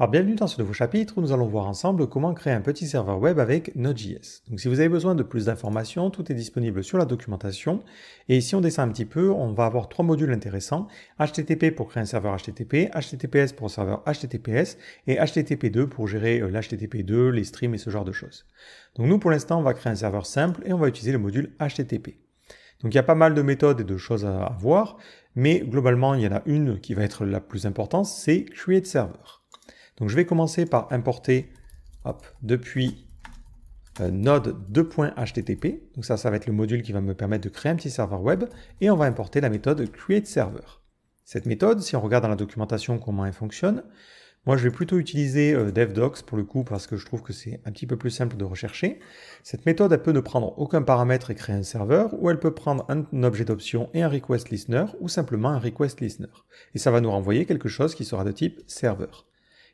Alors bienvenue dans ce nouveau chapitre où nous allons voir ensemble comment créer un petit serveur web avec Node.js. Donc si vous avez besoin de plus d'informations, tout est disponible sur la documentation. Et si on descend un petit peu, on va avoir trois modules intéressants. HTTP pour créer un serveur HTTP, HTTPS pour un serveur HTTPS et HTTP2 pour gérer euh, l'HTTP2, les streams et ce genre de choses. Donc nous pour l'instant on va créer un serveur simple et on va utiliser le module HTTP. Donc il y a pas mal de méthodes et de choses à voir, mais globalement il y en a une qui va être la plus importante, c'est Create Server. Donc je vais commencer par importer depuis euh, node2.http. Donc ça, ça va être le module qui va me permettre de créer un petit serveur web. Et on va importer la méthode createServer. Cette méthode, si on regarde dans la documentation comment elle fonctionne, moi je vais plutôt utiliser euh, DevDocs pour le coup parce que je trouve que c'est un petit peu plus simple de rechercher. Cette méthode, elle peut ne prendre aucun paramètre et créer un serveur, ou elle peut prendre un, un objet d'option et un request listener, ou simplement un request listener. Et ça va nous renvoyer quelque chose qui sera de type serveur.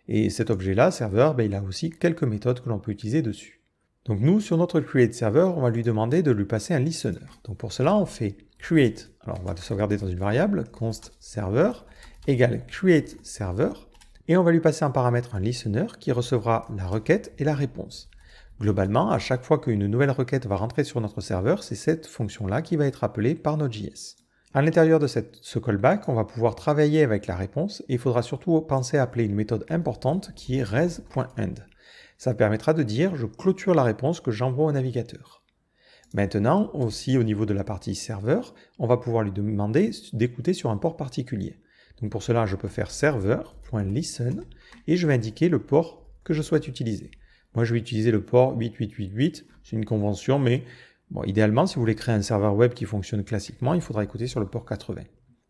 Et cet objet-là, serveur, ben, il a aussi quelques méthodes que l'on peut utiliser dessus. Donc nous, sur notre create on va lui demander de lui passer un listener. Donc pour cela, on fait create, alors on va le sauvegarder dans une variable, const serveur égale create et on va lui passer un paramètre, un listener, qui recevra la requête et la réponse. Globalement, à chaque fois qu'une nouvelle requête va rentrer sur notre serveur, c'est cette fonction-là qui va être appelée par Node.js. À l'intérieur de ce callback, on va pouvoir travailler avec la réponse et il faudra surtout penser à appeler une méthode importante qui est res.end. Ça permettra de dire je clôture la réponse que j'envoie au navigateur. Maintenant, aussi au niveau de la partie serveur, on va pouvoir lui demander d'écouter sur un port particulier. Donc pour cela, je peux faire serveur.listen, et je vais indiquer le port que je souhaite utiliser. Moi, je vais utiliser le port 8888, c'est une convention, mais idéalement, si vous voulez créer un serveur web qui fonctionne classiquement, il faudra écouter sur le port 80.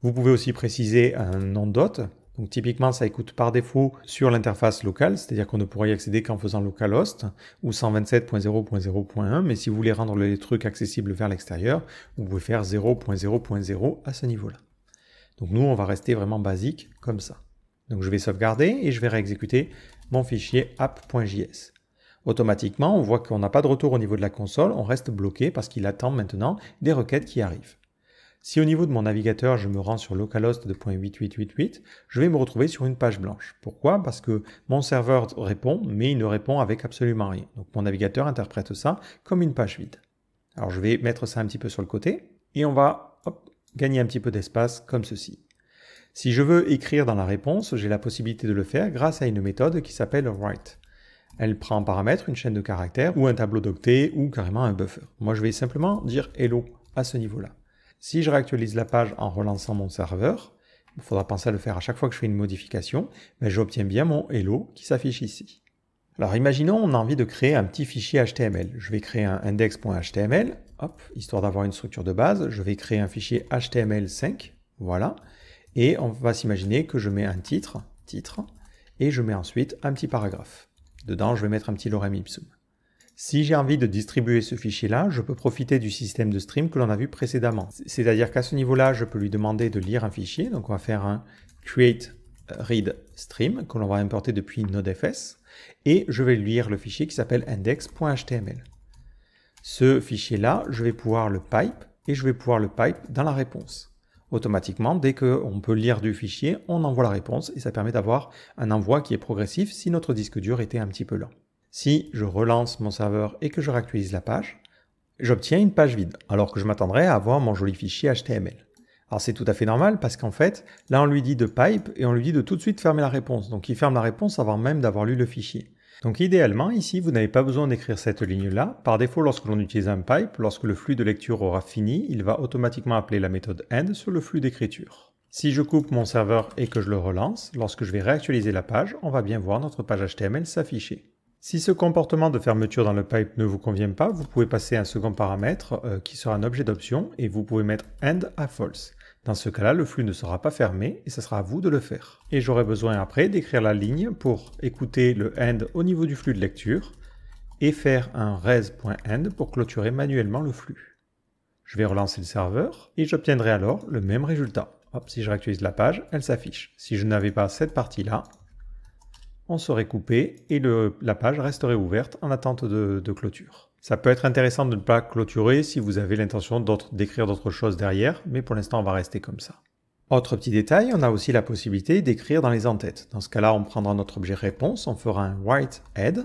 Vous pouvez aussi préciser un nom d'hôte. Donc typiquement, ça écoute par défaut sur l'interface locale, c'est-à-dire qu'on ne pourra y accéder qu'en faisant localhost ou 127.0.0.1, mais si vous voulez rendre les trucs accessibles vers l'extérieur, vous pouvez faire 0.0.0 à ce niveau-là. Donc nous, on va rester vraiment basique comme ça. Donc je vais sauvegarder et je vais réexécuter mon fichier app.js automatiquement, on voit qu'on n'a pas de retour au niveau de la console, on reste bloqué parce qu'il attend maintenant des requêtes qui arrivent. Si au niveau de mon navigateur, je me rends sur localhost .8888, je vais me retrouver sur une page blanche. Pourquoi Parce que mon serveur répond, mais il ne répond avec absolument rien. Donc mon navigateur interprète ça comme une page vide. Alors je vais mettre ça un petit peu sur le côté et on va gagner un petit peu d'espace comme ceci. Si je veux écrire dans la réponse, j'ai la possibilité de le faire grâce à une méthode qui s'appelle write. Elle prend en paramètre une chaîne de caractères ou un tableau d'octets ou carrément un buffer. Moi, je vais simplement dire hello à ce niveau-là. Si je réactualise la page en relançant mon serveur, il faudra penser à le faire à chaque fois que je fais une modification, mais j'obtiens bien mon hello qui s'affiche ici. Alors imaginons on a envie de créer un petit fichier HTML. Je vais créer un index.html, histoire d'avoir une structure de base. Je vais créer un fichier HTML5, voilà. Et on va s'imaginer que je mets un titre, titre, et je mets ensuite un petit paragraphe. Dedans, je vais mettre un petit lorem ipsum. Si j'ai envie de distribuer ce fichier-là, je peux profiter du système de stream que l'on a vu précédemment. C'est-à-dire qu'à ce niveau-là, je peux lui demander de lire un fichier. Donc on va faire un create read stream que l'on va importer depuis Node.fs et je vais lire le fichier qui s'appelle index.html. Ce fichier-là, je vais pouvoir le pipe et je vais pouvoir le pipe dans la réponse automatiquement, dès qu'on peut lire du fichier, on envoie la réponse et ça permet d'avoir un envoi qui est progressif si notre disque dur était un petit peu lent. Si je relance mon serveur et que je réactualise la page, j'obtiens une page vide, alors que je m'attendrais à avoir mon joli fichier HTML. Alors c'est tout à fait normal parce qu'en fait, là on lui dit de pipe et on lui dit de tout de suite fermer la réponse. Donc il ferme la réponse avant même d'avoir lu le fichier. Donc idéalement, ici, vous n'avez pas besoin d'écrire cette ligne-là. Par défaut, lorsque l'on utilise un pipe, lorsque le flux de lecture aura fini, il va automatiquement appeler la méthode end sur le flux d'écriture. Si je coupe mon serveur et que je le relance, lorsque je vais réactualiser la page, on va bien voir notre page HTML s'afficher. Si ce comportement de fermeture dans le pipe ne vous convient pas, vous pouvez passer un second paramètre euh, qui sera un objet d'option et vous pouvez mettre end à false. Dans ce cas-là, le flux ne sera pas fermé et ce sera à vous de le faire. Et j'aurai besoin après d'écrire la ligne pour écouter le end au niveau du flux de lecture et faire un res.end pour clôturer manuellement le flux. Je vais relancer le serveur et j'obtiendrai alors le même résultat. Hop, si je réactualise la page, elle s'affiche. Si je n'avais pas cette partie-là, on serait coupé et la page resterait ouverte en attente de clôture. Ça peut être intéressant de ne pas clôturer si vous avez l'intention d'écrire d'autres choses derrière, mais pour l'instant on va rester comme ça. Autre petit détail, on a aussi la possibilité d'écrire dans les entêtes. Dans ce cas-là, on prendra notre objet réponse, on fera un white head,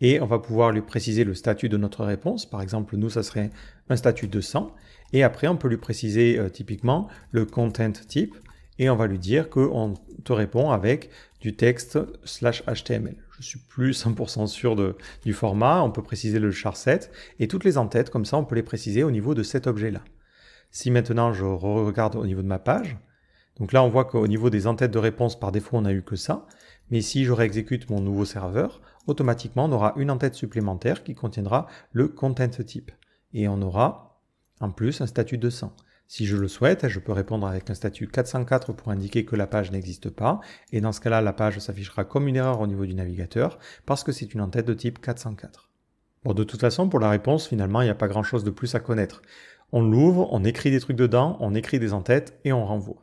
et on va pouvoir lui préciser le statut de notre réponse. Par exemple, nous, ça serait un statut de 100. Et après, on peut lui préciser euh, typiquement le content type, et on va lui dire qu'on te répond avec du texte slash HTML je suis plus 100% sûr du format, on peut préciser le char 7, et toutes les entêtes, comme ça, on peut les préciser au niveau de cet objet-là. Si maintenant je regarde au niveau de ma page, donc là on voit qu'au niveau des entêtes de réponse, par défaut on n'a eu que ça, mais si je réexécute mon nouveau serveur, automatiquement on aura une entête supplémentaire qui contiendra le content type, et on aura en plus un statut de 100. Si je le souhaite, je peux répondre avec un statut 404 pour indiquer que la page n'existe pas, et dans ce cas-là, la page s'affichera comme une erreur au niveau du navigateur, parce que c'est une entête de type 404. Bon, de toute façon, pour la réponse, finalement, il n'y a pas grand-chose de plus à connaître. On l'ouvre, on écrit des trucs dedans, on écrit des entêtes, et on renvoie.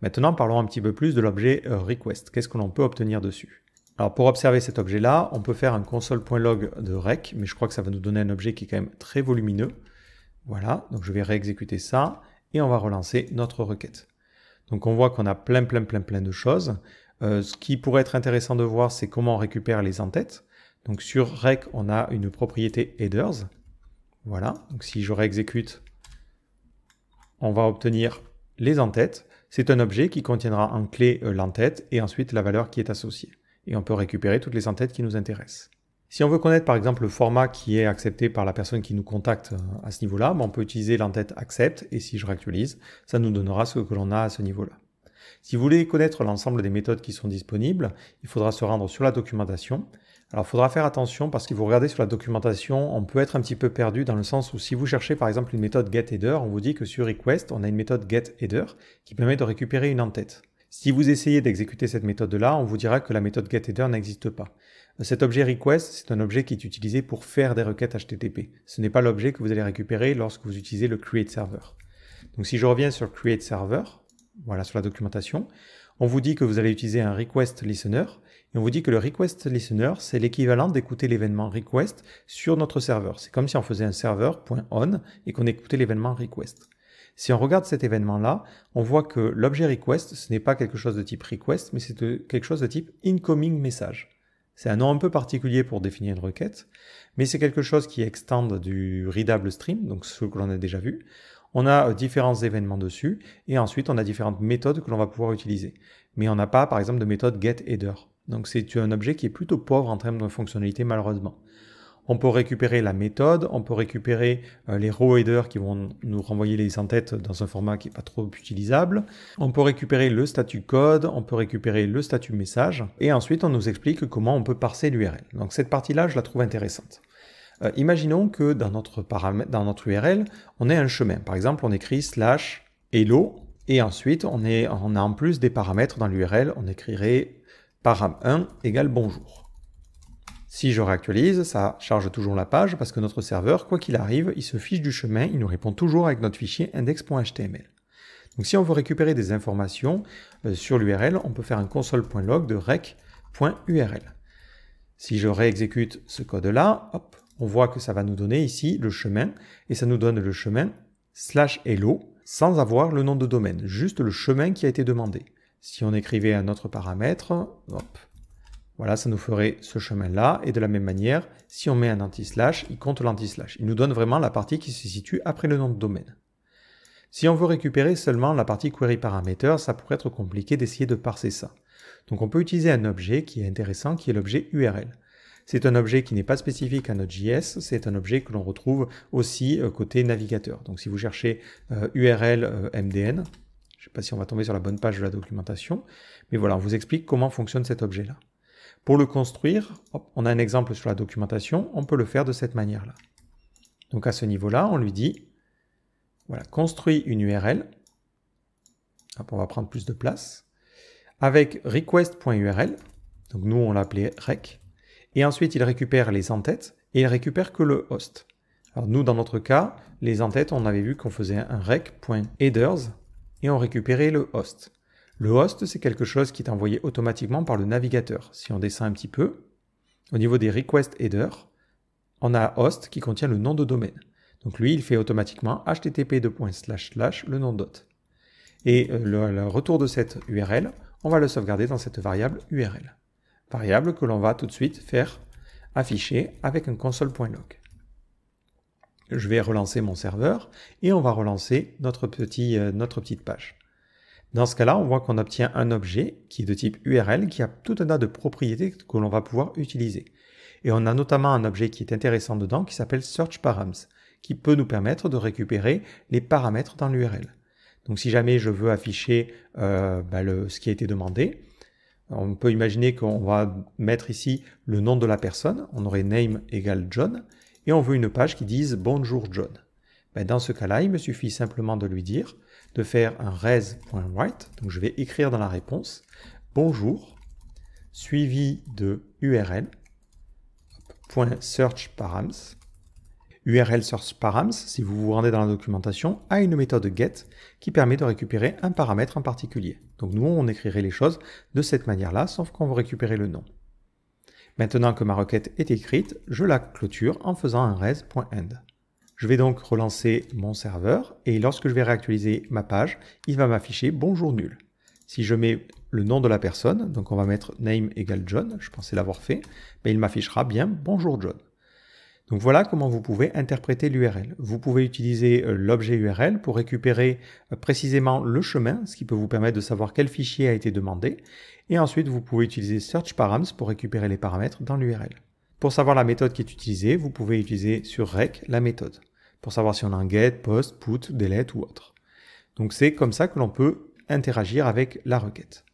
Maintenant, parlons un petit peu plus de l'objet euh, request. Qu'est-ce que l'on peut obtenir dessus alors pour observer cet objet-là, on peut faire un console.log de rec, mais je crois que ça va nous donner un objet qui est quand même très volumineux. Voilà, donc je vais réexécuter ça et on va relancer notre requête. Donc on voit qu'on a plein plein plein plein de choses. Euh, ce qui pourrait être intéressant de voir, c'est comment on récupère les entêtes. Donc sur rec, on a une propriété headers. Voilà, donc si je réexécute, on va obtenir les entêtes. C'est un objet qui contiendra en clé euh, l'entête et ensuite la valeur qui est associée. Et on peut récupérer toutes les entêtes qui nous intéressent. Si on veut connaître par exemple le format qui est accepté par la personne qui nous contacte euh, à ce niveau-là, ben, on peut utiliser l'entête accept et si je réactualise, ça nous donnera ce que l'on a à ce niveau-là. Si vous voulez connaître l'ensemble des méthodes qui sont disponibles, il faudra se rendre sur la documentation. Alors il faudra faire attention parce que vous regardez sur la documentation, on peut être un petit peu perdu dans le sens où si vous cherchez par exemple une méthode getHeader, on vous dit que sur request, on a une méthode getHeader qui permet de récupérer une entête. Si vous essayez d'exécuter cette méthode-là, on vous dira que la méthode getHeader n'existe pas. Cet objet request, c'est un objet qui est utilisé pour faire des requêtes HTTP. Ce n'est pas l'objet que vous allez récupérer lorsque vous utilisez le create server. Donc si je reviens sur create server, voilà sur la documentation, on vous dit que vous allez utiliser un request listener et on vous dit que le request listener, c'est l'équivalent d'écouter l'événement request sur notre serveur. C'est comme si on faisait un serveur.on et qu'on écoutait l'événement request. Si on regarde cet événement-là, on voit que l'objet request, ce n'est pas quelque chose de type request, mais c'est quelque chose de type incoming message. C'est un nom un peu particulier pour définir une requête, mais c'est quelque chose qui extend du readable stream, donc ce que l'on a déjà vu. On a euh, différents événements dessus, et ensuite on a différentes méthodes que l'on va pouvoir utiliser. Mais on n'a pas, par exemple, de méthode getHeader. Donc c'est un objet qui est plutôt pauvre en termes de fonctionnalité, malheureusement. On peut récupérer la méthode, on peut récupérer euh, les raw headers qui vont nous renvoyer les en têtes dans un format qui n'est pas trop utilisable. On peut récupérer le statut code, on peut récupérer le statut message. Et ensuite, on nous explique comment on peut parser l'URL. Donc cette partie-là, je la trouve intéressante. Euh, imaginons que dans notre, dans notre URL, on ait un chemin. Par exemple, on écrit slash hello. Et ensuite, on, est, on a en plus des paramètres dans l'URL. On écrirait param1 égale bonjour. Si je réactualise, ça charge toujours la page parce que notre serveur, quoi qu'il arrive, il se fiche du chemin, il nous répond toujours avec notre fichier index.html. Donc si on veut récupérer des informations euh, sur l'URL, on peut faire un console.log de rec.url. Si je réexécute ce code-là, hop, on voit que ça va nous donner ici le chemin, et ça nous donne le chemin slash hello sans avoir le nom de domaine, juste le chemin qui a été demandé. Si on écrivait un autre paramètre, hop, voilà, ça nous ferait ce chemin-là. Et de la même manière, si on met un anti-slash, il compte l'anti-slash. Il nous donne vraiment la partie qui se situe après le nom de domaine. Si on veut récupérer seulement la partie query parameter, ça pourrait être compliqué d'essayer de parser ça. Donc on peut utiliser un objet qui est intéressant, qui est l'objet URL. C'est un objet qui n'est pas spécifique à JS, c'est un objet que l'on retrouve aussi euh, côté navigateur. Donc si vous cherchez URL euh, euh, MDN, je ne sais pas si on va tomber sur la bonne page de la documentation, mais voilà, on vous explique comment fonctionne cet objet-là. Pour le construire, on a un exemple sur la documentation, on peut le faire de cette manière-là. Donc à ce niveau-là, on lui dit, voilà, construit une URL, on va prendre plus de place, avec request.url, donc nous on l'appelait rec, et ensuite il récupère les entêtes, et il récupère que le host. Alors nous, dans notre cas, les entêtes, on avait vu qu'on faisait un rec.headers et on récupérait le host. Le host, c'est quelque chose qui est envoyé automatiquement par le navigateur. Si on descend un petit peu, au niveau des request header, on a host qui contient le nom de domaine. Donc lui, il fait automatiquement http le nom d'hôte. Et euh, le, retour de cette URL, on va le sauvegarder dans cette variable URL. Variable que l'on va tout de suite faire afficher avec un console.log. Je vais relancer mon serveur et on va relancer notre, petit, euh, notre petite page. Dans ce cas-là, on voit qu'on obtient un objet qui est de type URL qui a tout un tas de propriétés que l'on va pouvoir utiliser. Et on a notamment un objet qui est intéressant dedans qui s'appelle SearchParams qui peut nous permettre de récupérer les paramètres dans l'URL. Donc si jamais je veux afficher euh, bah, ce qui a été demandé, on peut imaginer qu'on va mettre ici le nom de la personne, on aurait name égale John, et on veut une page qui dise bonjour John. Ben, dans ce cas-là, il me suffit simplement de lui dire de faire un res.write. Donc je vais écrire dans la réponse bonjour suivi de url.searchParams. url.searchParams, si vous vous rendez dans la documentation, a une méthode get qui permet de récupérer un paramètre en particulier. Donc nous, on écrirait les choses de cette manière-là, sauf qu'on vous récupérer le nom. Maintenant que ma requête est écrite, je la clôture en faisant un res.end. Je vais donc relancer mon serveur et lorsque je vais réactualiser ma page, il va m'afficher bonjour nul. Si je mets le nom de la personne, donc on va mettre name égale John, je pensais l'avoir fait, mais il m'affichera bien bonjour John. Donc voilà comment vous pouvez interpréter l'URL. Vous pouvez utiliser euh, l'objet URL pour récupérer euh, précisément le chemin, ce qui peut vous permettre de savoir quel fichier a été demandé. Et ensuite, vous pouvez utiliser search params pour récupérer les paramètres dans l'URL. Pour savoir la méthode qui est utilisée, vous pouvez utiliser sur REC la méthode, pour savoir si on a un GET, POST, PUT, DELETE ou autre. Donc c'est comme ça que l'on peut interagir avec la requête.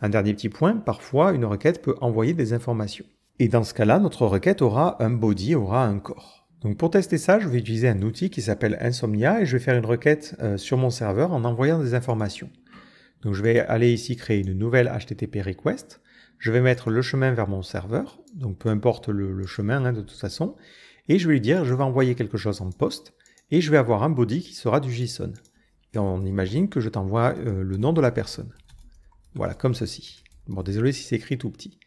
Un dernier petit point, parfois une requête peut envoyer des informations. Et dans ce cas-là, notre requête aura un body, aura un corps. Donc pour tester ça, je vais utiliser un outil qui s'appelle Insomnia et je vais faire une requête euh, sur mon serveur en envoyant des informations. Donc je vais aller ici créer une nouvelle HTTP request je vais mettre le chemin vers mon serveur, donc peu importe le, chemin hein, de toute façon, et je vais lui dire je vais envoyer quelque chose en poste, et je vais avoir un body qui sera du JSON. Et on imagine que je t'envoie euh, le nom de la personne. Voilà, comme ceci. Bon, désolé si c'est écrit tout petit.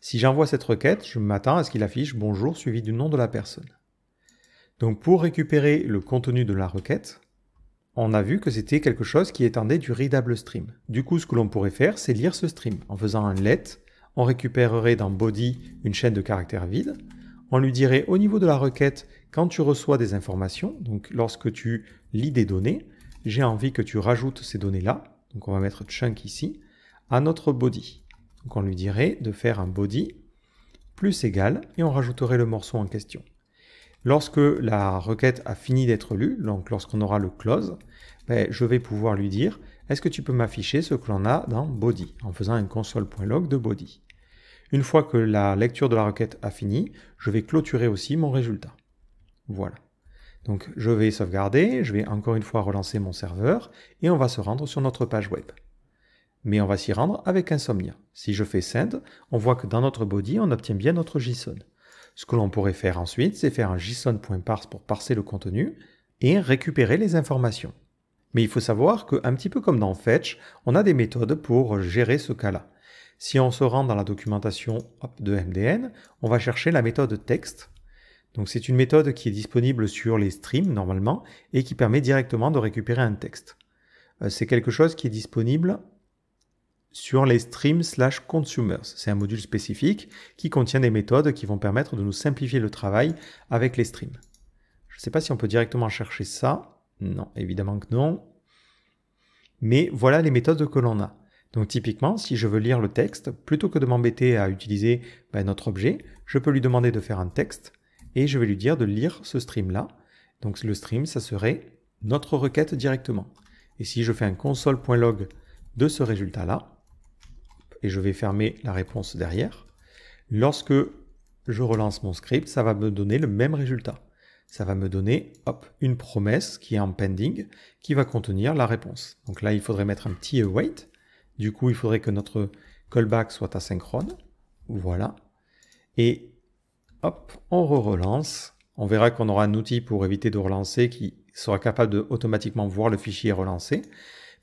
Si j'envoie cette requête, je m'attends à ce qu'il affiche bonjour suivi du nom de la personne. Donc pour récupérer le contenu de la requête, on a vu que c'était quelque chose qui étendait du readable stream. Du coup, ce que l'on pourrait faire, c'est lire ce stream en faisant un let on récupérerait dans body une chaîne de caractères vide. On lui dirait au niveau de la requête, quand tu reçois des informations, donc lorsque tu lis des données, j'ai envie que tu rajoutes ces données-là, donc on va mettre chunk ici, à notre body. Donc on lui dirait de faire un body plus égal et on rajouterait le morceau en question. Lorsque la requête a fini d'être lue, donc lorsqu'on aura le close, ben, je vais pouvoir lui dire est-ce que tu peux m'afficher ce que l'on a dans body en faisant un console.log de body. Une fois que la lecture de la requête a fini, je vais clôturer aussi mon résultat. Voilà. Donc je vais sauvegarder, je vais encore une fois relancer mon serveur et on va se rendre sur notre page web. Mais on va s'y rendre avec Insomnia. Si je fais send, on voit que dans notre body, on obtient bien notre JSON. Ce que l'on pourrait faire ensuite, c'est faire un json.parse pour parser le contenu et récupérer les informations. Mais il faut savoir que un petit peu comme dans Fetch, on a des méthodes pour gérer ce cas-là. Si on se rend dans la documentation de MDN, on va chercher la méthode texte. Donc c'est une méthode qui est disponible sur les streams normalement et qui permet directement de récupérer un texte. Euh, c'est quelque chose qui est disponible sur les streams slash consumers. C'est un module spécifique qui contient des méthodes qui vont permettre de nous simplifier le travail avec les streams. Je ne sais pas si on peut directement chercher ça. Non, évidemment que non. Mais voilà les méthodes que l'on a. Donc typiquement, si je veux lire le texte, plutôt que de m'embêter à utiliser bah, notre objet, je peux lui demander de faire un texte et je vais lui dire de lire ce stream-là. Donc le stream, ça serait notre requête directement. Et si je fais un console.log de ce résultat-là, et je vais fermer la réponse derrière, lorsque je relance mon script, ça va me donner le même résultat. Ça va me donner une promesse qui est en pending, qui va contenir la réponse. Donc là, il faudrait mettre un petit await, euh, du coup, il faudrait que notre callback soit asynchrone. Voilà. Et hop, on re-relance. On verra qu'on aura un outil pour éviter de relancer qui sera capable de automatiquement voir le fichier relancé.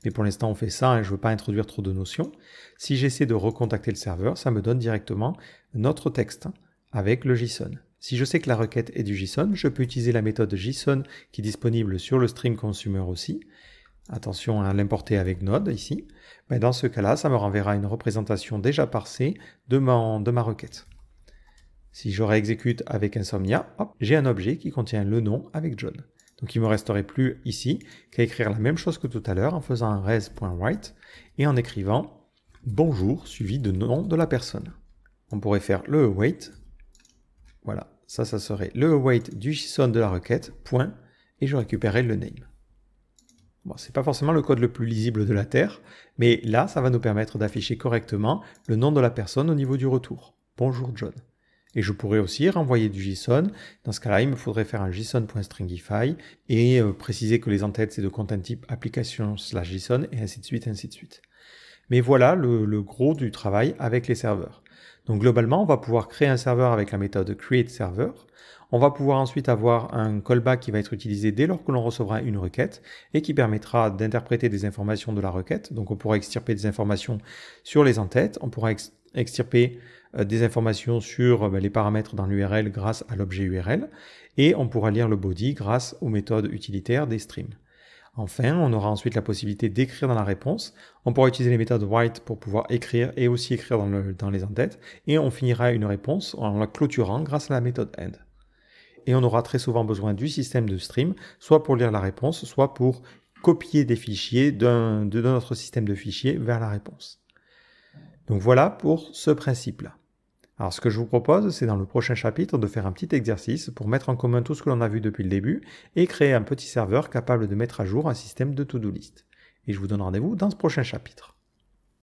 Mais pour l'instant, on fait ça et hein, je ne veux pas introduire trop de notions. Si j'essaie de recontacter le serveur, ça me donne directement notre texte avec le JSON. Si je sais que la requête est du JSON, je peux utiliser la méthode JSON qui est disponible sur le stream consumer aussi attention à l'importer avec Node ici, mais dans ce cas-là, ça me renverra une représentation déjà parsée de ma, de ma requête. Si je réexécute avec Insomnia, j'ai un objet qui contient le nom avec John. Donc il ne me resterait plus ici qu'à écrire la même chose que tout à l'heure en faisant un res.write et en écrivant bonjour suivi de nom de la personne. On pourrait faire le await. Voilà, ça, ça serait le await du JSON de la requête, point, et je récupérerai le name. Bon, ce n'est pas forcément le code le plus lisible de la Terre, mais là, ça va nous permettre d'afficher correctement le nom de la personne au niveau du retour. Bonjour John. Et je pourrais aussi renvoyer du JSON. Dans ce cas-là, il me faudrait faire un JSON.stringify et euh, préciser que les entêtes, c'est de content type application slash JSON et ainsi de suite, ainsi de suite. Mais voilà le, le, gros du travail avec les serveurs. Donc globalement, on va pouvoir créer un serveur avec la méthode createServer on va pouvoir ensuite avoir un callback qui va être utilisé dès lors que l'on recevra une requête et qui permettra d'interpréter des informations de la requête. Donc on pourra extirper des informations sur les entêtes, on pourra extirper euh, des informations sur euh, les paramètres dans l'URL grâce à l'objet URL, et on pourra lire le body grâce aux méthodes utilitaires des streams. Enfin, on aura ensuite la possibilité d'écrire dans la réponse. On pourra utiliser les méthodes write pour pouvoir écrire et aussi écrire dans, dans les entêtes. Et on finira une réponse en la clôturant grâce à la méthode end et on aura très souvent besoin du système de stream, soit pour lire la réponse, soit pour copier des fichiers de notre système de fichiers vers la réponse. Donc voilà pour ce principe-là. Alors ce que je vous propose, c'est dans le prochain chapitre de faire un petit exercice pour mettre en commun tout ce que l'on a vu depuis le début et créer un petit serveur capable de mettre à jour un système de to-do list. Et je vous donne rendez-vous dans ce prochain chapitre.